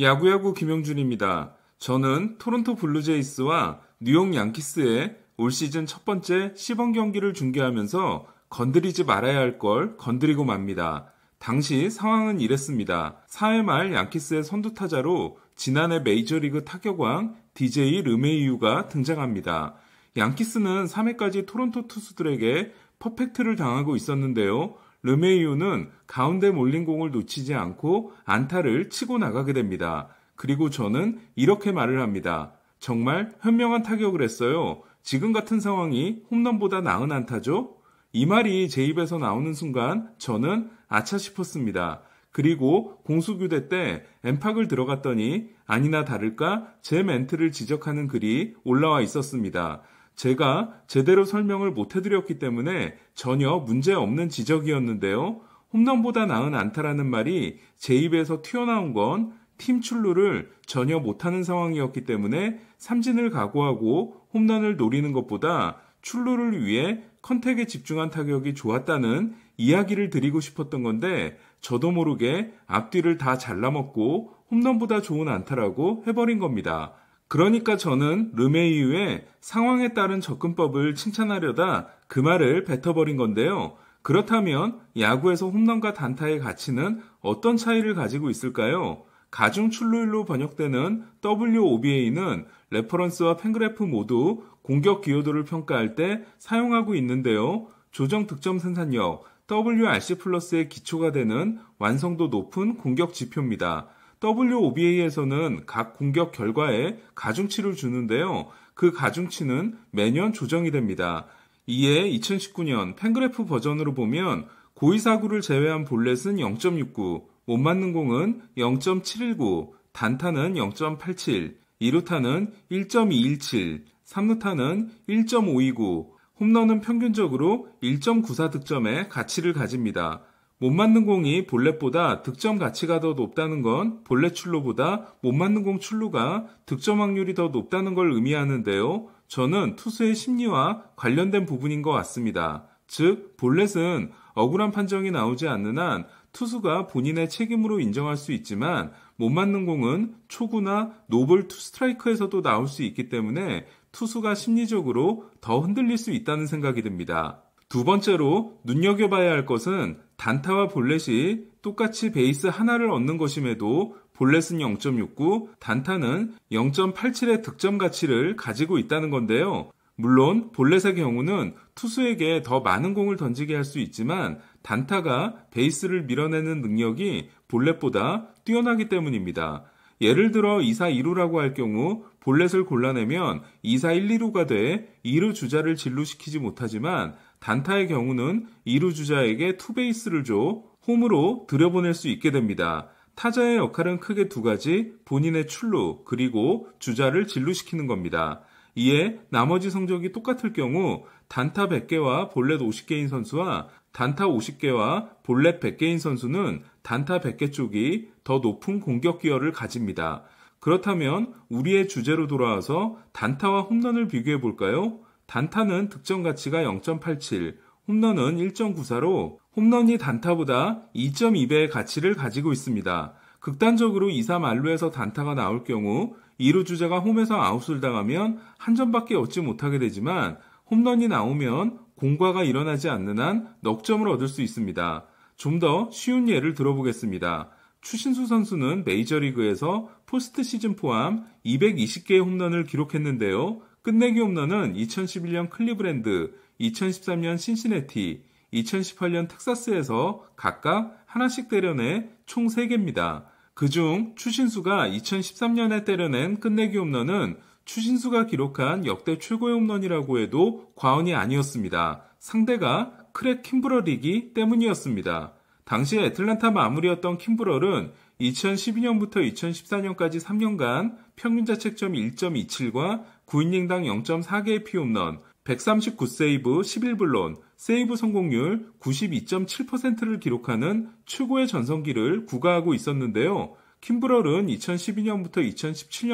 야구야구 김영준입니다. 저는 토론토 블루제이스와 뉴욕 양키스의 올 시즌 첫 번째 시범 경기를 중계하면서 건드리지 말아야 할 걸 건드리고 맙니다. 당시 상황은 이랬습니다. 4회 말 양키스의 선두 타자로 지난해 메이저리그 타격왕 DJ 르메이유가 등장합니다. 양키스는 3회까지 토론토 투수들에게 퍼펙트를 당하고 있었는데요. 르메이유는 가운데 몰린 공을 놓치지 않고 안타를 치고 나가게 됩니다. 그리고 저는 이렇게 말을 합니다. 정말 현명한 타격을 했어요. 지금 같은 상황이 홈런보다 나은 안타죠? 이 말이 제 입에서 나오는 순간 저는 아차 싶었습니다. 그리고 공수교대 때 엠팍을 들어갔더니 아니나 다를까 제 멘트를 지적하는 글이 올라와 있었습니다. 제가 제대로 설명을 못 해드렸기 때문에 전혀 문제 없는 지적이었는데요. 홈런보다 나은 안타라는 말이 제 입에서 튀어나온 건 팀 출루를 전혀 못하는 상황이었기 때문에 삼진을 각오하고 홈런을 노리는 것보다 출루를 위해 컨택에 집중한 타격이 좋았다는 이야기를 드리고 싶었던 건데 저도 모르게 앞뒤를 다 잘라먹고 홈런보다 좋은 안타라고 해버린 겁니다. 그러니까 저는 르메이유의 상황에 따른 접근법을 칭찬하려다 그 말을 뱉어버린 건데요. 그렇다면 야구에서 홈런과 단타의 가치는 어떤 차이를 가지고 있을까요? 가중 출루율로 번역되는 WOBA는 레퍼런스와 팬그래프 모두 공격 기여도를 평가할 때 사용하고 있는데요. 조정 득점 생산력 WRC 플러스의 기초가 되는 완성도 높은 공격 지표입니다. WOBA에서는 각 공격 결과에 가중치를 주는데요. 그 가중치는 매년 조정이 됩니다. 이에 2019년 팬그래프 버전으로 보면 고의사구를 제외한 볼넷은 0.69, 못 맞는 공은 0.719, 단타는 0.87, 2루타는 1.217, 3루타는 1.529, 홈런은 평균적으로 1.94 득점의 가치를 가집니다. 못 맞는 공이 볼넷보다 득점 가치가 더 높다는 건 볼넷 출루보다 못 맞는 공 출루가 득점 확률이 더 높다는 걸 의미하는데요. 저는 투수의 심리와 관련된 부분인 것 같습니다. 즉, 볼넷은 억울한 판정이 나오지 않는 한 투수가 본인의 책임으로 인정할 수 있지만 못 맞는 공은 초구나 노블투 스트라이크에서도 나올 수 있기 때문에 투수가 심리적으로 더 흔들릴 수 있다는 생각이 듭니다. 두 번째로 눈여겨봐야 할 것은 단타와 볼넷이 똑같이 베이스 하나를 얻는 것임에도 볼넷은 0.69, 단타는 0.87의 득점 가치를 가지고 있다는 건데요. 물론 볼넷의 경우는 투수에게 더 많은 공을 던지게 할 수 있지만 단타가 베이스를 밀어내는 능력이 볼넷보다 뛰어나기 때문입니다. 예를 들어 2사 1루라고할 경우 볼넷을 골라내면 2사 1, 2루가 돼 2루 주자를 진루시키지 못하지만 단타의 경우는 2루 주자에게 투베이스를 줘 홈으로 들여보낼 수 있게 됩니다. 타자의 역할은 크게 두 가지, 본인의 출루, 그리고 주자를 진루시키는 겁니다. 이에 나머지 성적이 똑같을 경우 단타 100개와 볼넷 50개인 선수와 단타 50개와 볼넷 100개인 선수는 단타 100개 쪽이 더 높은 공격 기여를 가집니다. 그렇다면 우리의 주제로 돌아와서 단타와 홈런을 비교해 볼까요? 단타는 득점 가치가 0.87, 홈런은 1.94로 홈런이 단타보다 2.2배의 가치를 가지고 있습니다. 극단적으로 2, 3안루에서 단타가 나올 경우 2루 주자가 홈에서 아웃을 당하면 한 점밖에 얻지 못하게 되지만 홈런이 나오면 공과가 일어나지 않는 한 넉점을 얻을 수 있습니다. 좀 더 쉬운 예를 들어보겠습니다. 추신수 선수는 메이저리그에서 포스트 시즌 포함 220개의 홈런을 기록했는데요. 끝내기 홈런은 2011년 클리브랜드, 2013년 신시네티 2018년 텍사스에서 각각 하나씩 때려내 총 3개입니다. 그중 추신수가 2013년에 때려낸 끝내기 홈런은 추신수가 기록한 역대 최고의 홈런이라고 해도 과언이 아니었습니다. 상대가 크랙 킴브럴이기 때문이었습니다. 당시 애틀랜타 마무리였던 킴브럴은 2012년부터 2014년까지 3년간 평균자책점 1.27과 9이닝당 0.4개의 피홈런, 139세이브 11블론, 세이브 성공률 92.7%를 기록하는 최고의 전성기를 구가하고 있었는데요. 킴브럴은 2012년부터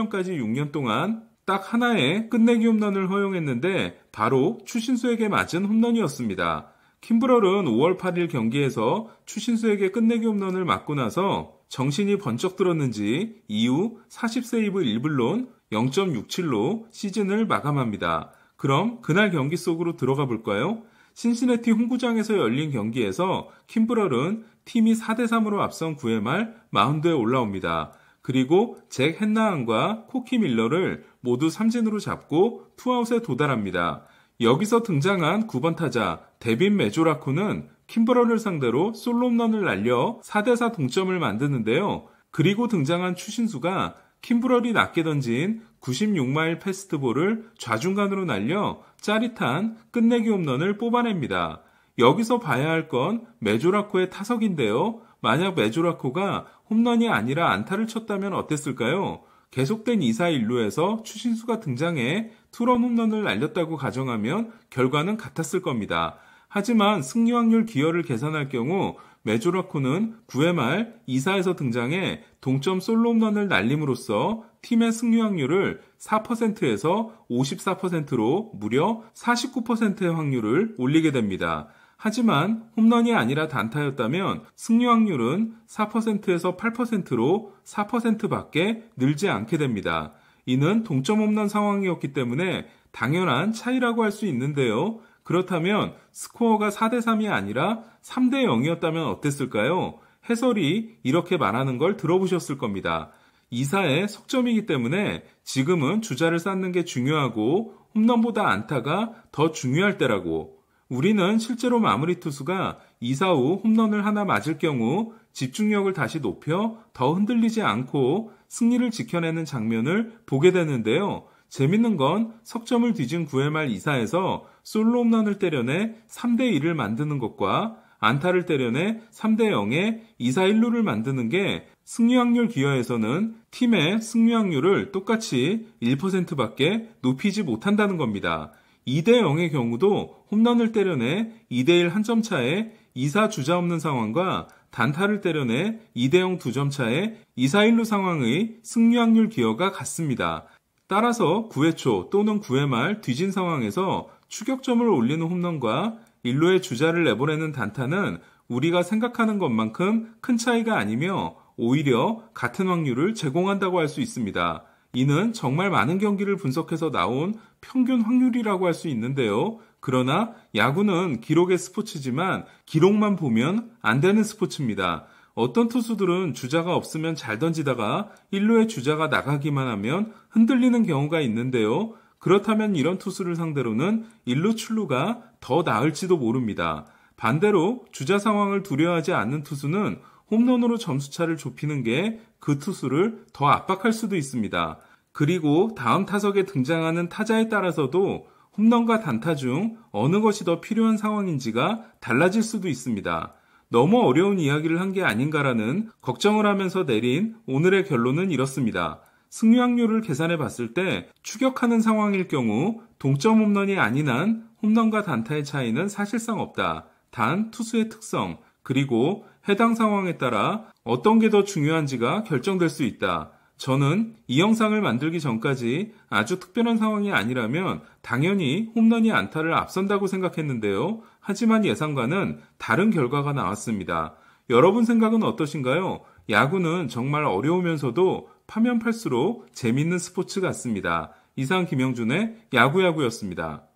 2017년까지 6년 동안 딱 하나의 끝내기 홈런을 허용했는데 바로 추신수에게 맞은 홈런이었습니다. 킴브럴은 5월 8일 경기에서 추신수에게 끝내기 홈런을 맞고 나서 정신이 번쩍 들었는지 이후 40세이브 1블론 0.67로 시즌을 마감합니다. 그럼 그날 경기 속으로 들어가 볼까요? 신시네티 홈구장에서 열린 경기에서 킴브럴은 팀이 4대3으로 앞선 9회 말 마운드에 올라옵니다. 그리고 잭 헨나한과 코키 밀러를 모두 삼진으로 잡고 투아웃에 도달합니다. 여기서 등장한 9번 타자 데빈 메조라코는 킴버런을 상대로 솔로홈런을 날려 4대4 동점을 만드는데요. 그리고 등장한 추신수가 킴브럴이 낮게 던진 96마일 패스트볼을 좌중간으로 날려 짜릿한 끝내기 홈런을 뽑아냅니다. 여기서 봐야 할 건 메조라코의 타석인데요. 만약 메조라코가 홈런이 아니라 안타를 쳤다면 어땠을까요? 계속된 2사 1루에서 추신수가 등장해 투런 홈런을 날렸다고 가정하면 결과는 같았을 겁니다. 하지만 승리 확률 기여를 계산할 경우 메조라코는 9회 말 2사에서 등장해 동점 솔로 홈런을 날림으로써 팀의 승리 확률을 4%에서 54%로 무려 49%의 확률을 올리게 됩니다. 하지만 홈런이 아니라 단타였다면 승리 확률은 4%에서 8%로 4%밖에 늘지 않게 됩니다. 이는 동점 홈런 상황이었기 때문에 당연한 차이라고 할 수 있는데요. 그렇다면 스코어가 4대3이 아니라 3대0이었다면 어땠을까요? 해설이 이렇게 말하는 걸 들어보셨을 겁니다. 2사의 석점이기 때문에 지금은 주자를 쌓는 게 중요하고 홈런보다 안타가 더 중요할 때라고 우리는 실제로 마무리 투수가 2사 후 홈런을 하나 맞을 경우 집중력을 다시 높여 더 흔들리지 않고 승리를 지켜내는 장면을 보게 되는데요. 재밌는 건 석점을 뒤진 9회 말 2사에서 솔로 홈런을 때려내 3대 1을 만드는 것과 안타를 때려내 3대 0의 2사 1루를 만드는 게 승리 확률 기여에서는 팀의 승리 확률을 똑같이 1%밖에 높이지 못한다는 겁니다. 2대 0의 경우도 홈런을 때려내 2대 1한 점 차에 2사 주자 없는 상황과 단타를 때려내 2대 0두 점 차에 2사 1루 상황의 승리 확률 기여가 같습니다. 따라서 9회 초 또는 9회 말 뒤진 상황에서 추격점을 올리는 홈런과 1루의 주자를 내보내는 단타는 우리가 생각하는 것만큼 큰 차이가 아니며 오히려 같은 확률을 제공한다고 할 수 있습니다. 이는 정말 많은 경기를 분석해서 나온 평균 확률이라고 할 수 있는데요. 그러나 야구는 기록의 스포츠지만 기록만 보면 안 되는 스포츠입니다. 어떤 투수들은 주자가 없으면 잘 던지다가 1루에 주자가 나가기만 하면 흔들리는 경우가 있는데요. 그렇다면 이런 투수를 상대로는 1루 출루가 더 나을지도 모릅니다. 반대로 주자 상황을 두려워하지 않는 투수는 홈런으로 점수차를 좁히는 게 그 투수를 더 압박할 수도 있습니다. 그리고 다음 타석에 등장하는 타자에 따라서도 홈런과 단타 중 어느 것이 더 필요한 상황인지가 달라질 수도 있습니다. 너무 어려운 이야기를 한 게 아닌가라는 걱정을 하면서 내린 오늘의 결론은 이렇습니다. 승리 확률을 계산해 봤을 때 추격하는 상황일 경우 동점 홈런이 아닌 한 홈런과 단타의 차이는 사실상 없다. 단 투수의 특성 그리고 해당 상황에 따라 어떤 게 더 중요한지가 결정될 수 있다. 저는 이 영상을 만들기 전까지 아주 특별한 상황이 아니라면 당연히 홈런이 안타를 앞선다고 생각했는데요. 하지만 예상과는 다른 결과가 나왔습니다. 여러분 생각은 어떠신가요? 야구는 정말 어려우면서도 파면 팔수록 재밌는 스포츠 같습니다. 이상 김영준의 야구야구였습니다.